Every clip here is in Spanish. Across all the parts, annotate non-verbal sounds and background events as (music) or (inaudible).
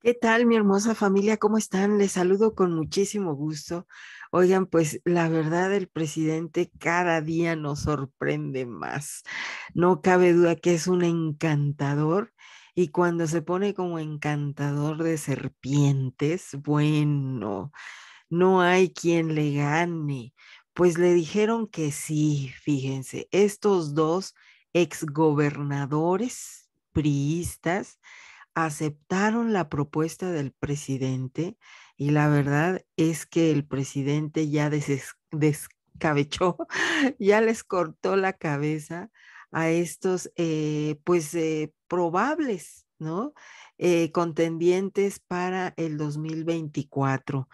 ¿Qué tal, mi hermosa familia? ¿Cómo están? Les saludo con muchísimo gusto. Oigan, pues la verdad, el presidente cada día nos sorprende más. No cabe duda que es un encantador y cuando se pone como encantador de serpientes, bueno, no hay quien le gane. Pues le dijeron que sí, fíjense, estos dos exgobernadores priistas, aceptaron la propuesta del presidente y la verdad es que el presidente ya descabechó, (laughs) ya les cortó la cabeza a estos eh, pues eh, probables, ¿no? Eh, contendientes para el 2024.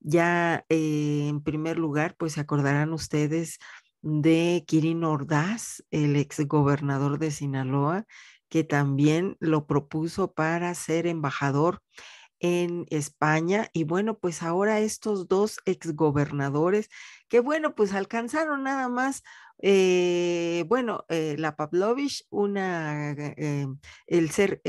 Ya en primer lugar, pues se acordarán ustedes de Kirin Ordaz, el exgobernador de Sinaloa, que también lo propuso para ser embajador en España. Y bueno, pues ahora estos dos exgobernadores, que bueno, pues alcanzaron nada más, eh, bueno, eh, la Pavlovich, una, eh, el ser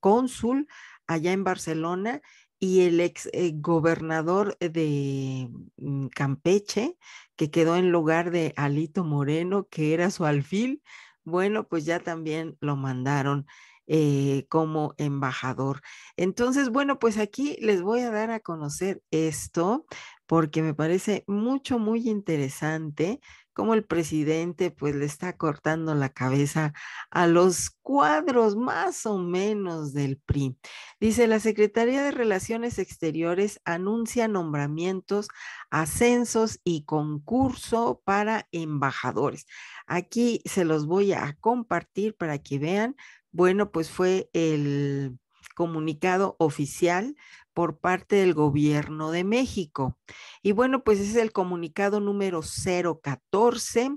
cónsul allá en Barcelona y el exgobernador de mm, Campeche, que quedó en lugar de Alito Moreno, que era su alfil, bueno, pues ya también lo mandaron eh, como embajador. Entonces, bueno, pues aquí les voy a dar a conocer esto porque me parece mucho, muy interesante como el presidente pues le está cortando la cabeza a los cuadros más o menos del PRI. Dice, la Secretaría de Relaciones Exteriores anuncia nombramientos, ascensos y concurso para embajadores. Aquí se los voy a compartir para que vean. Bueno, pues fue el comunicado oficial por parte del gobierno de México. Y bueno, pues es el comunicado número 014.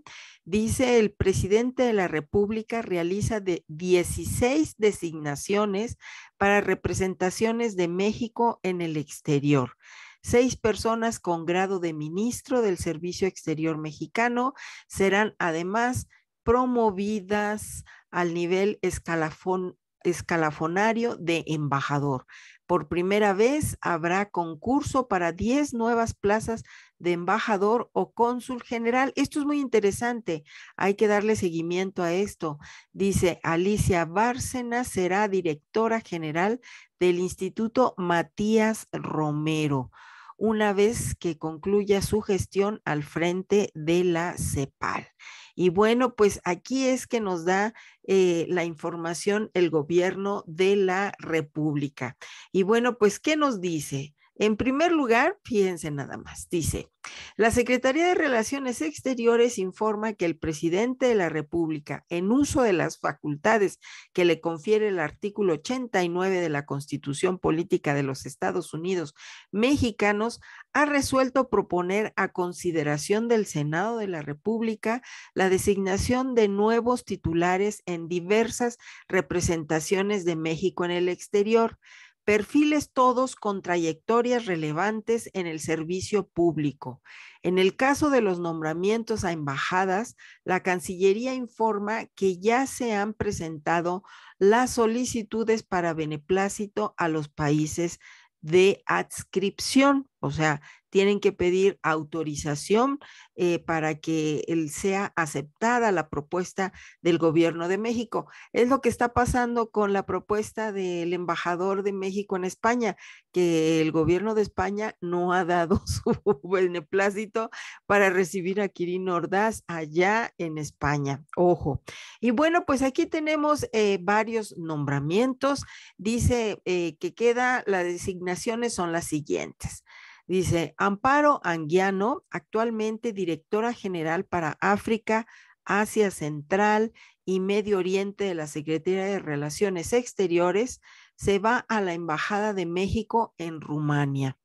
Dice, el presidente de la República realiza de 16 designaciones para representaciones de México en el exterior seis personas con grado de ministro del Servicio Exterior Mexicano serán además promovidas al nivel escalafón escalafonario de embajador. Por primera vez habrá concurso para 10 nuevas plazas de embajador o cónsul general. Esto es muy interesante. Hay que darle seguimiento a esto. Dice Alicia Bárcena será directora general del Instituto Matías Romero una vez que concluya su gestión al frente de la CEPAL. Y bueno, pues aquí es que nos da eh, la información el gobierno de la República. Y bueno, pues, ¿qué nos dice? En primer lugar, fíjense nada más, dice, la Secretaría de Relaciones Exteriores informa que el presidente de la República, en uso de las facultades que le confiere el artículo 89 de la Constitución Política de los Estados Unidos Mexicanos, ha resuelto proponer a consideración del Senado de la República la designación de nuevos titulares en diversas representaciones de México en el exterior perfiles todos con trayectorias relevantes en el servicio público. En el caso de los nombramientos a embajadas, la Cancillería informa que ya se han presentado las solicitudes para beneplácito a los países de adscripción, o sea, tienen que pedir autorización eh, para que sea aceptada la propuesta del gobierno de México. Es lo que está pasando con la propuesta del embajador de México en España, que el gobierno de España no ha dado (laughs) su beneplácito para recibir a Kirin Ordaz allá en España. Ojo. Y bueno, pues aquí tenemos eh, varios nombramientos. Dice eh, que queda, las designaciones son las siguientes. Dice, Amparo Anguiano, actualmente directora general para África, Asia Central y Medio Oriente de la Secretaría de Relaciones Exteriores, se va a la Embajada de México en Rumania.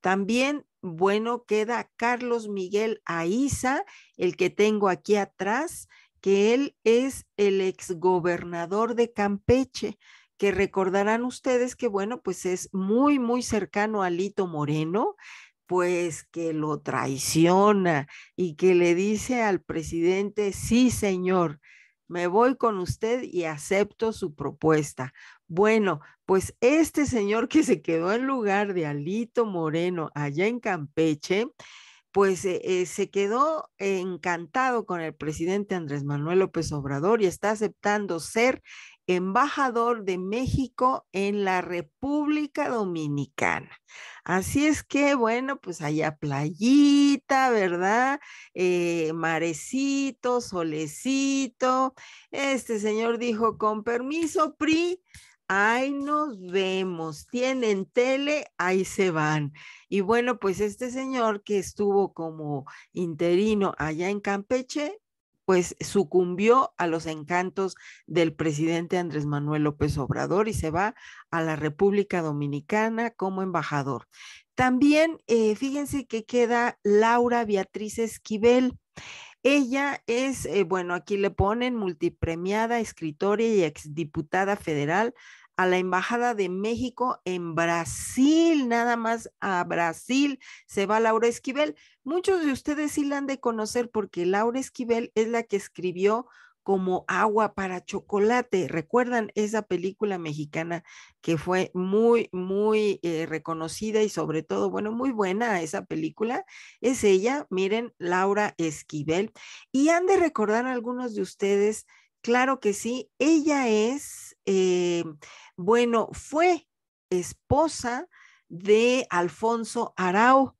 También, bueno, queda Carlos Miguel Aiza, el que tengo aquí atrás, que él es el exgobernador de Campeche que recordarán ustedes que, bueno, pues es muy, muy cercano a Lito Moreno, pues que lo traiciona y que le dice al presidente, sí, señor, me voy con usted y acepto su propuesta. Bueno, pues este señor que se quedó en lugar de Alito Moreno allá en Campeche, pues eh, eh, se quedó encantado con el presidente Andrés Manuel López Obrador y está aceptando ser embajador de México en la República Dominicana. Así es que, bueno, pues allá playita, ¿verdad? Eh, marecito, solecito. Este señor dijo, con permiso, PRI, ahí nos vemos, tienen tele, ahí se van. Y bueno, pues este señor que estuvo como interino allá en Campeche, pues sucumbió a los encantos del presidente Andrés Manuel López Obrador y se va a la República Dominicana como embajador. También eh, fíjense que queda Laura Beatriz Esquivel. Ella es, eh, bueno, aquí le ponen multipremiada escritora y exdiputada federal a la Embajada de México en Brasil, nada más a Brasil se va Laura Esquivel. Muchos de ustedes sí la han de conocer porque Laura Esquivel es la que escribió como agua para chocolate. ¿Recuerdan esa película mexicana que fue muy, muy eh, reconocida y sobre todo, bueno, muy buena esa película? Es ella, miren, Laura Esquivel. Y han de recordar algunos de ustedes, claro que sí, ella es eh, bueno, fue esposa de Alfonso Arau.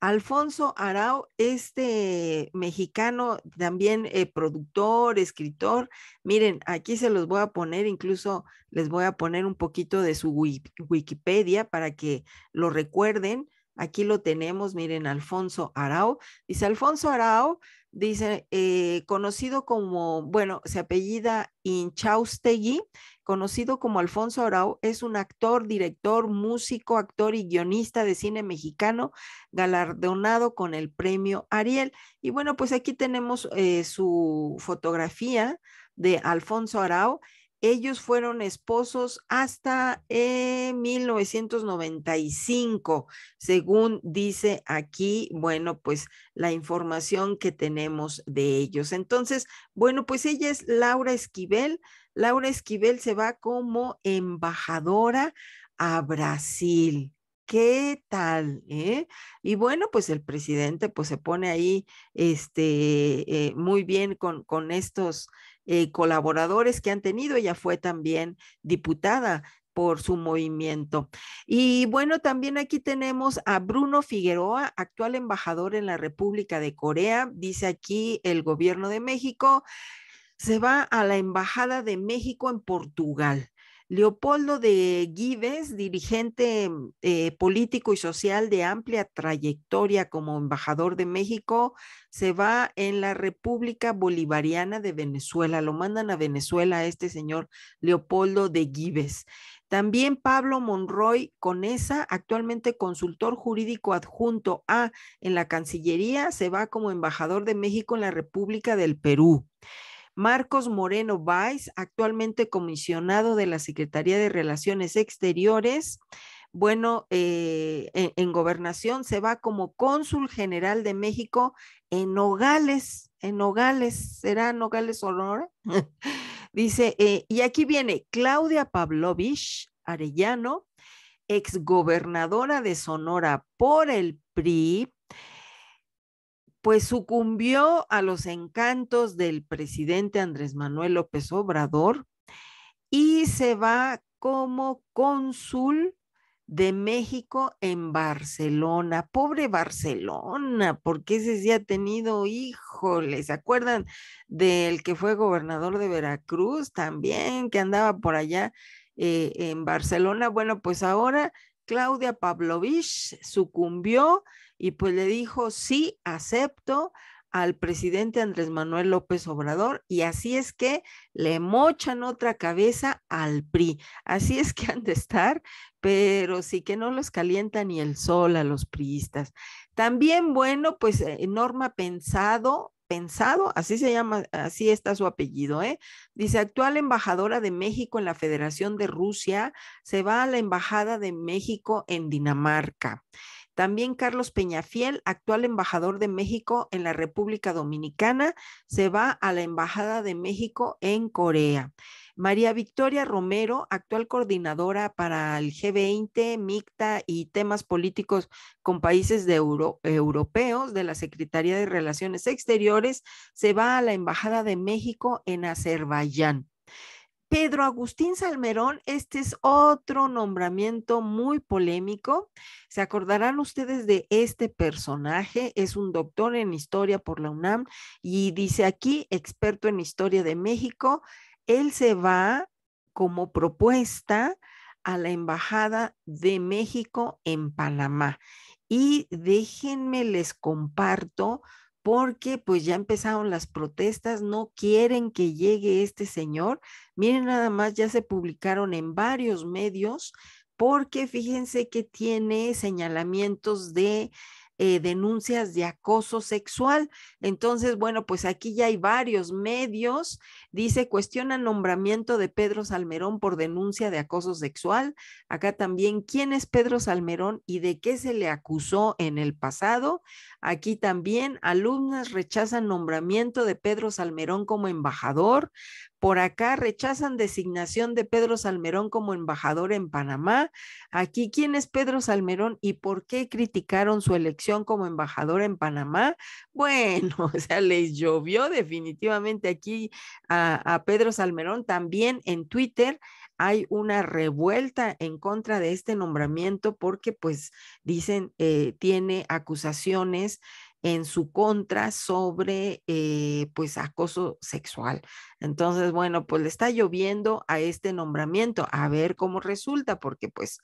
Alfonso Arau, este mexicano, también eh, productor, escritor. Miren, aquí se los voy a poner, incluso les voy a poner un poquito de su Wikipedia para que lo recuerden. Aquí lo tenemos, miren, Alfonso Arau. Dice Alfonso Arau dice, eh, conocido como, bueno, se apellida Inchaustegui, conocido como Alfonso Arau, es un actor, director, músico, actor y guionista de cine mexicano, galardonado con el premio Ariel. Y bueno, pues aquí tenemos eh, su fotografía de Alfonso Arau ellos fueron esposos hasta 1995, eh, según dice aquí, bueno, pues la información que tenemos de ellos. Entonces, bueno, pues ella es Laura Esquivel. Laura Esquivel se va como embajadora a Brasil. ¿Qué tal? ¿eh? Y bueno, pues el presidente pues se pone ahí este, eh, muy bien con, estos eh, colaboradores que han tenido. Ella fue también diputada por su movimiento. Y bueno, también aquí tenemos a Bruno Figueroa, actual embajador en la República de Corea. Dice aquí el gobierno de México se va a la Embajada de México en Portugal Leopoldo de Gives, dirigente mm, eh, político y social de amplia trayectoria como embajador de México, se va en la República Bolivariana de Venezuela. Lo mandan a Venezuela a este señor Leopoldo de Gives. También Pablo Monroy Conesa, actualmente consultor jurídico adjunto A en la Cancillería, se va como embajador de México en la República del Perú. Marcos Moreno Valls, actualmente comisionado de la Secretaría de Relaciones Exteriores, bueno, eh, e, en, gobernación se va como cónsul general de México en Nogales, en Nogales, ¿será Nogales Sonora? (laughs) Dice, eh, y aquí viene Claudia Pavlovich Arellano, exgobernadora de Sonora por el PRI, pues sucumbió a los encantos del presidente Andrés Manuel López Obrador y se va como cónsul de México en Barcelona. Pobre Barcelona, porque ese sí ha tenido, hijos ¿se acuerdan del que fue gobernador de Veracruz también, que andaba por allá eh, en Barcelona? Bueno, pues ahora Claudia Pavlovich sucumbió y pues le dijo, sí, acepto al presidente Andrés Manuel López Obrador y así es que le mochan otra cabeza al PRI. Así es que han de estar, pero sí que no los calienta ni el sol a los priistas. También, bueno, pues eh, Norma Pensado, Pensado, así se llama, así está su apellido, ¿eh? Dice, actual embajadora de México en la Federación de Rusia, se va a la Embajada de México en Dinamarca. También Carlos Peñafiel, actual embajador de México en la República Dominicana, se va a la Embajada de México en Corea. María Victoria Romero, actual coordinadora para el G20, MICTA y temas políticos con países de europeos de la Secretaría de Relaciones Exteriores, se va a la Embajada de México en Azerbaiyán. Pedro Agustín Salmerón, este es otro nombramiento muy polémico. Se acordarán ustedes de este personaje, es un doctor en historia por la UNAM y dice aquí, experto en historia de México, él se va como propuesta a la Embajada de México en Panamá. Y déjenme les comparto porque pues ya empezaron las protestas, no quieren que llegue este señor. Miren, nada más ya se publicaron en varios medios porque fíjense que tiene señalamientos de eh, denuncias de acoso sexual. Entonces, bueno, pues aquí ya hay varios medios. Dice, cuestiona nombramiento de Pedro Salmerón por denuncia de acoso sexual. Acá también, ¿quién es Pedro Salmerón y de qué se le acusó en el pasado? Aquí también, alumnas rechazan nombramiento de Pedro Salmerón como embajador. Por acá rechazan designación de Pedro Salmerón como embajador en Panamá. Aquí, ¿quién es Pedro Salmerón y por qué criticaron su elección como embajador en Panamá? (laughs) Bueno, o sea, les llovió definitivamente aquí a, Pedro Salmerón. También en Twitter hay una revuelta en contra de este nombramiento porque, pues, dicen, eh, tiene acusaciones en su contra sobre eh, pues acoso sexual. Entonces, bueno, pues le está lloviendo a este nombramiento, a ver cómo resulta, porque pues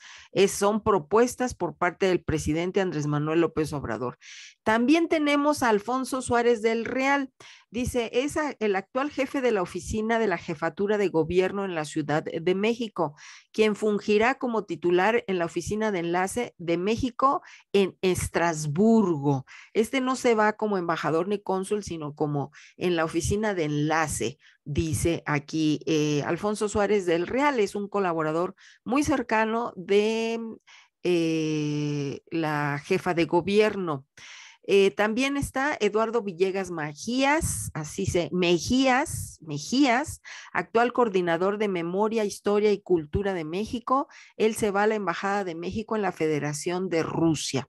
son propuestas por parte del presidente Andrés Manuel López Obrador. También tenemos a Alfonso Suárez del Real. Dice, es el actual jefe de la oficina de la jefatura de gobierno en la Ciudad de México, quien fungirá como titular en la oficina de enlace de México en Estrasburgo. Este no se va como embajador ni cónsul, sino como en la oficina de enlace dice aquí eh, Alfonso Suárez del Real, es un colaborador muy cercano de eh, la jefa de gobierno. Eh, también está Eduardo Villegas Mejías, así se, Mejías, Mejías, actual coordinador de Memoria, Historia y Cultura de México. Él se va a la Embajada de México en la Federación de Rusia.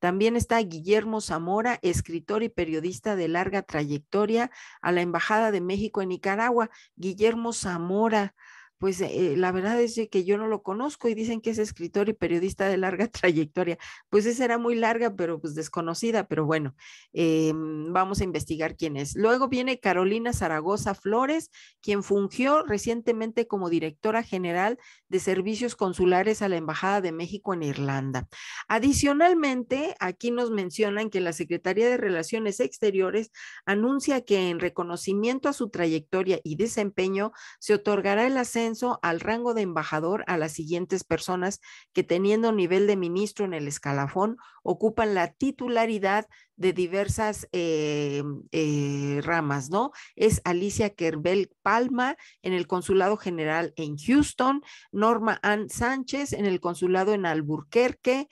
También está Guillermo Zamora, escritor y periodista de larga trayectoria a la Embajada de México en Nicaragua. Guillermo Zamora, pues eh, la verdad es que yo no lo conozco y dicen que es escritor y periodista de larga (laughs) trayectoria. Pues esa era muy larga, pero pues desconocida, pero bueno, em, vamos a investigar quién es. Luego viene Carolina Zaragoza Flores, quien fungió recientemente como directora general de servicios consulares a la Embajada de México en Irlanda. Adicionalmente, aquí nos mencionan que la Secretaría de Relaciones Exteriores anuncia que en reconocimiento a su trayectoria y desempeño se otorgará el ascenso al rango de embajador a las siguientes personas que teniendo nivel de ministro en el escalafón ocupan la titularidad de diversas eh, eh, ramas, ¿no? Es Alicia Kerbel Palma en el Consulado General en Houston, Norma Ann Sánchez en el Consulado en Alburquerque,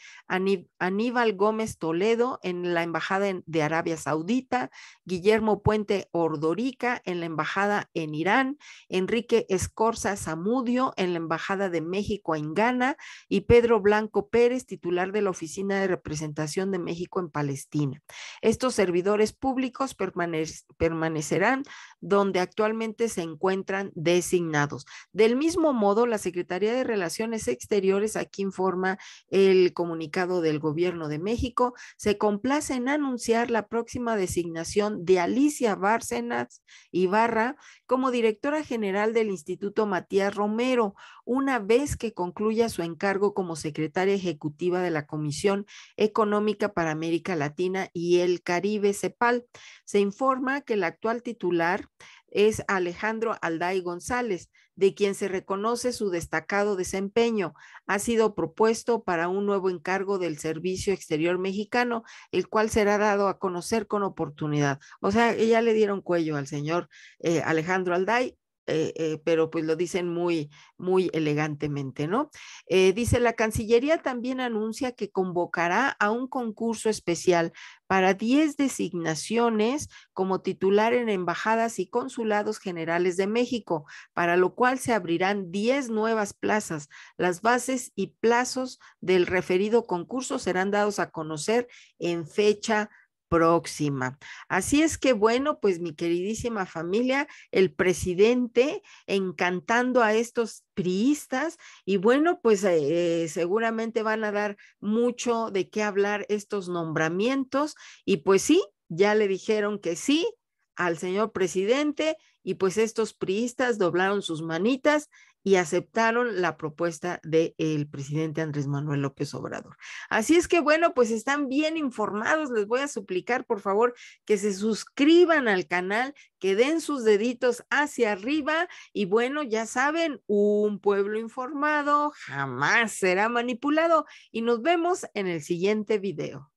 Aníbal Gómez Toledo en la Embajada de Arabia Saudita, Guillermo Puente Ordorica en la Embajada en Irán, Enrique Escorza Zamudio en la Embajada de México en Ghana y Pedro Blanco Pérez, titular de la Oficina de Representación de México en Palestina. Estos servidores públicos permanecerán donde actualmente se encuentran designados. Del mismo modo, la Secretaría de Relaciones Exteriores, aquí informa el comunicado del Gobierno de México, se complace en anunciar la próxima designación de Alicia Bárcenas Ibarra como directora general del Instituto Matías Romero, una vez que concluya su encargo como secretaria ejecutiva de la Comisión Económica para América Latina y y el Caribe CEPAL. Se informa que el actual titular es Alejandro Alday González, de quien se reconoce su destacado desempeño. Ha sido propuesto para un nuevo encargo del Servicio Exterior Mexicano, el cual será dado a conocer con oportunidad. O sea, ya le dieron cuello al señor eh, Alejandro Alday eh, eh, pero pues lo dicen muy, muy elegantemente, ¿no? Eh, dice, la Cancillería también anuncia que convocará a un concurso especial para 10 designaciones como titular en embajadas y consulados generales de México, para lo cual se abrirán 10 nuevas plazas. Las bases y plazos del referido concurso serán dados a conocer en fecha próxima. Así es que bueno, pues mi queridísima familia, el presidente encantando a estos priistas y bueno, pues eh, eh, seguramente van a dar mucho de qué hablar estos nombramientos y pues sí, ya le dijeron que sí al señor presidente y pues estos priistas doblaron sus manitas y aceptaron la propuesta del presidente Andrés Manuel López Obrador. Así es que bueno, pues están bien informados. Les voy a suplicar, por favor, que se suscriban al canal, que den sus deditos hacia arriba y bueno, ya saben, un pueblo informado jamás será manipulado y nos vemos en el siguiente video.